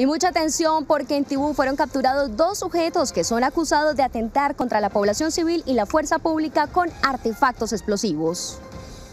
Y mucha atención porque en Tibú fueron capturados dos sujetos que son acusados de atentar contra la población civil y la fuerza pública con artefactos explosivos.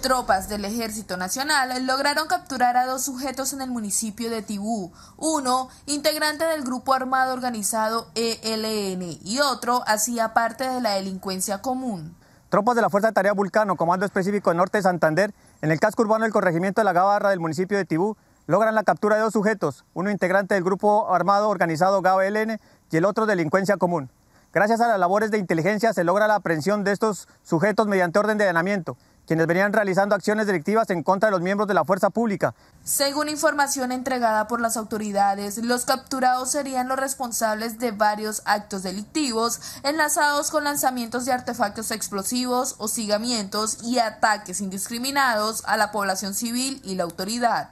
Tropas del Ejército Nacional lograron capturar a dos sujetos en el municipio de Tibú, uno integrante del grupo armado organizado ELN y otro hacía parte de la delincuencia común. Tropas de la Fuerza de Tarea Vulcano, Comando Específico Norte de Santander, en el casco urbano del corregimiento de la Gavarra del municipio de Tibú, logran la captura de dos sujetos, uno integrante del grupo armado organizado GAO-LN y el otro delincuencia común. Gracias a las labores de inteligencia se logra la aprehensión de estos sujetos mediante orden de allanamiento, quienes venían realizando acciones delictivas en contra de los miembros de la fuerza pública. Según información entregada por las autoridades, los capturados serían los responsables de varios actos delictivos enlazados con lanzamientos de artefactos explosivos, hostigamientos y ataques indiscriminados a la población civil y la autoridad.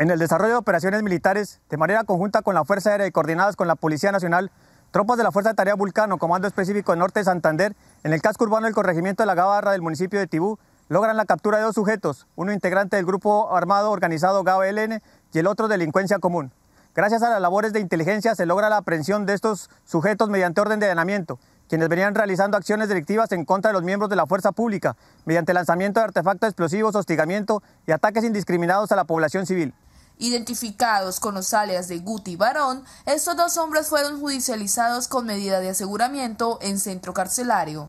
En el desarrollo de operaciones militares, de manera conjunta con la Fuerza Aérea y coordinadas con la Policía Nacional, tropas de la Fuerza de Tarea Vulcano, Comando Específico Norte de Santander, en el casco urbano del corregimiento de la Gabarra del municipio de Tibú, logran la captura de dos sujetos, uno integrante del grupo armado organizado GABLN y el otro delincuencia común. Gracias a las labores de inteligencia se logra la aprehensión de estos sujetos mediante orden de allanamiento, quienes venían realizando acciones delictivas en contra de los miembros de la fuerza pública, mediante lanzamiento de artefactos explosivos, hostigamiento y ataques indiscriminados a la población civil. Identificados con los alias de Guti y Barón, estos dos hombres fueron judicializados con medida de aseguramiento en centro carcelario.